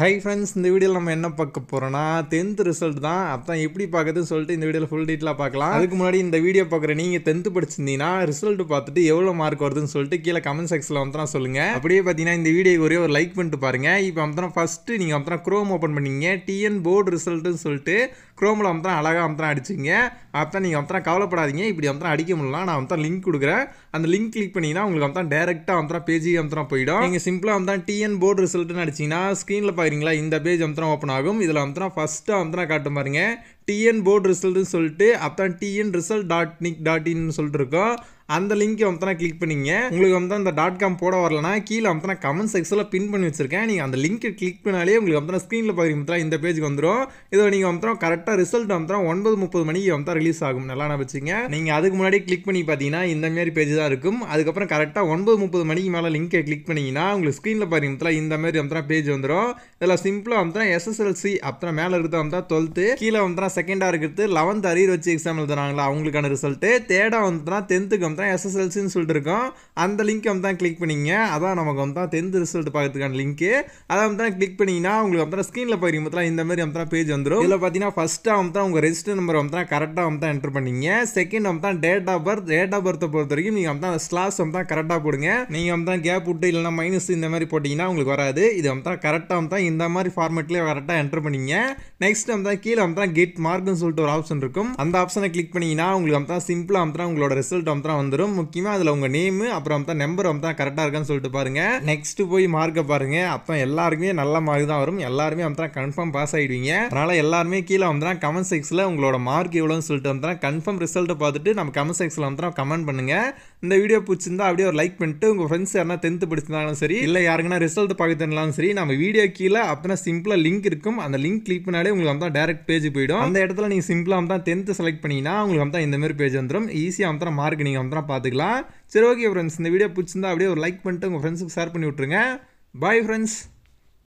hi friends இந்த வீடியோவில் நம்ம என்ன பார்க்க போகிறோன்னா டென்த் ரிசல்ட் தான் அதான் எப்படி பார்க்குறதுன்னு சொல்லிட்டு இந்த வீடியோவில் ஃபுல் டீட்டெயிலாக பார்க்கலாம் அதுக்கு முன்னாடி இந்த வீடியோ பார்க்குற நீங்கள் டென்த்து படிச்சிருந்தீங்கன்னா ரிசல்ட் பார்த்துட்டு எவ்வளோ மார்க் வருதுன்னு சொல்லிட்டு கீழே கமெண்ட் செக்ஷனில் வந்து நான் சொல்லுங்கள் அப்படியே பார்த்தீங்கன்னா இந்த வீடியோக்கு ஒரே ஒரு லைக் பண்ணிட்டு பாருங்கள் இப்போ அம்தான் ஃபஸ்ட்டு நீங்கள் அம்தான் க்ரோம் ஓப்பன் பண்ணிங்க டிஎன் போர்டு ரிசல்ட்டுன்னு சொல்லிட்டு க்ரோமில் அம்தான் அழகாக அம்தான் அடிச்சிங்க அப்போ நீங்கள் அம்தான் கவலைப்படாதீங்க இப்படி அம்தான் அடிக்க முடியலாம் நான் அம்தான் லிங்க் கொடுக்குறேன் அந்த லிங்க் கிளிக் பண்ணிங்கன்னா உங்களுக்கு அம்தான் டேரெக்டாக அம்தான் பேஜி அம்தான் போயிடும் நீங்கள் சிம்பிளாக அம்தான் டிஎன் போர்டு ரிசல்ட்டுன்னு அடிச்சிங்கன்னா ஸ்க்ரீனில் பார்க்குறீங்களா இந்த பேஜ் அமுத்தினா ஓப்பன் ஆகும் இதுல அமுத்தினா ஃபர்ஸ்ட் அமுத்தினா காட்டும் பாருங்க டிஎன் போர்டு ரிசல்ட்னு சொல்லிட்டு அப்பதான் TN result dot nic dot in சொல்லிட்டு இருக்கோம் அந்த லிங்க்கை வந்து கிளிக் பண்ணிங்க உங்களுக்கு வந்து அந்த டாட் காம் போட வரலனா கீழே வந்து கமெண்ட் செக்ஷனில் பின் பண்ணி வச்சிருக்கேன் நீங்கள் அந்த லிங்க்கை கிளிக் பண்ணாலே உங்களுக்கு வந்து ஸ்க்ரீனில் பார்க்குறீங்க இந்த பேஜுக்கு வந்துடும் இதை நீங்கள் வந்து கரெக்டாக ரிசல்ட் வந்து ஒன்பது முப்பது மணிக்கு வந்து ரிலீஸ் ஆகும் நல்லா நினச்சிங்க நீங்கள் அதுக்கு முன்னாடி கிளிக் பண்ணி பார்த்தீங்கன்னா இந்த மாதிரி பேஜ் தான் இருக்கும் அதுக்கப்புறம் கரெக்டாக ஒன்பது முப்பது மணிக்கு மேலே லிங்க்கை கிளிக் பண்ணிங்கன்னா உங்களுக்கு ஸ்க்ரீனில் பாருங்க இந்த மாதிரி பேஜ் வந்துடும் இதில் சிம்பிளாக வந்து எஸ்எஸ்எல்சி அப்புறம் மேலே இருக்கிற அமுத்தா டுவெல்த்து கீழே வந்து செகண்டாக இருக்கிறது லெவன்த் அரியர் வச்சு எக்ஸாம் எழுதுறாங்களா அவங்களுக்கான ரிசல்ட்டு தேர்டாக வந்துட்டுனா டென்த்துக்கு வந்து தான் எஸ்எஸ்எல்சின்னு சொல்லிட்டு இருக்கோம் அந்த லிங்க் வந்து தான் கிளிக் பண்ணிங்க அதான் நமக்கு வந்து தான் டென்த் ரிசல்ட் பார்க்கறதுக்கான லிங்க்கு அதை வந்து தான் கிளிக் பண்ணிங்கன்னா உங்களுக்கு வந்து ஸ்க்ரீனில் போய் போது இந்த மாதிரி வந்து தான் பேஜ் வந்துடும் இதில் பார்த்தீங்கன்னா ஃபஸ்ட்டாக வந்து தான் உங்கள் ரெஜிஸ்டர் நம்பர் வந்து தான் கரெக்டாக வந்து தான் என்ட்ரு பண்ணிங்க செகண்ட் வந்து தான் date of birth date of பர்த்தை பொறுத்த வரைக்கும் நீங்கள் வந்து அந்த ஸ்லாஸ் வந்து தான் கரெக்டாக போடுங்க நீங்கள் வந்து தான் கேப் விட்டு இல்லைனா மைனஸ் இந்த மாதிரி போட்டிங்கன்னா உங்களுக்கு வராது இது வந்து தான் கரெக்டாக வந்து தான் இந்த மாதிரி ஃபார்மேட்லேயே கரெக்டாக என்ட்ரு பண்ணிங்க நெக்ஸ்ட் வந்து கீழே வந்து தான் கெட் மார்க்னு சொல்லிட்டு ஒரு ஆப்ஷன் இருக்கும் அந்த ஆப்ஷனை கிளிக் பண்ணிங்கன்னா உங்களுக்கு அம்தான் சிம்பிளாக அம்தான் உங்களோட ரிசல்ட் அம்தான் வந்துடும் முக்கியமாக அதில் உங்கள் நேமு அப்புறம் அம்தான் நம்பர் அம்தான் கரெக்டாக இருக்கான்னு சொல்லிட்டு பாருங்க நெக்ஸ்ட் போய் மார்க்கை பாருங்க அப்போ எல்லாருக்குமே நல்ல மார்க் தான் வரும் எல்லாருமே அம்தான் கன்ஃபார்ம் பாஸ் ஆகிடுவீங்க அதனால் எல்லாருமே கீழே வந்தால் கமெண்ட் செக்ஸில் உங்களோட மார்க் எவ்வளோன்னு சொல்லிட்டு வந்தால் கன்ஃபார்ம் ரிசல்ட்டை பார்த்துட்டு நம்ம கமெண்ட் செக்ஸில் வந்தால் கமெண்ட் பண்ணுங்க இந்த வீடியோ பிடிச்சிருந்தா அப்படியே ஒரு லைக் பண்ணிட்டு உங்கள் ஃப்ரெண்ட்ஸ் யாருனா டென்த்து படிச்சிருந்தாலும் சரி இல்லை யாருங்கன்னா ரிசல்ட் பார்க்க தெரியலாம் சரி நம்ம வீடியோ கீழே அப்போனா சிம்பிளாக லிங்க் இருக்கும் அந்த லிங்க் கிளிக் பண்ணாலே உங்களுக்கு வந்து டேரக்ட் பேஜ் போயிடும் அந்த இடத்துல நீங்கள் சிம்பிளாக தான் டென்த்து செலக்ட் பண்ணிங்கன்னா உங்களுக்கு அமுத்தா இந்தமாரி பேஜ் வந்துடும் ஈஸியாக வந்து மார்க் நீங்கள் அமுத்தா பார்த்துக்கலாம் சரி ஓகே ஃப்ரெண்ட்ஸ் இந்த வீடியோ பிடிச்சிருந்தா அப்படியே ஒரு லைக் பண்ணிட்டு உங்கள் ஃப்ரெண்ட்ஸுக்கு ஷேர் பண்ணி விட்ருங்க பாய் ஃப்ரெண்ட்ஸ்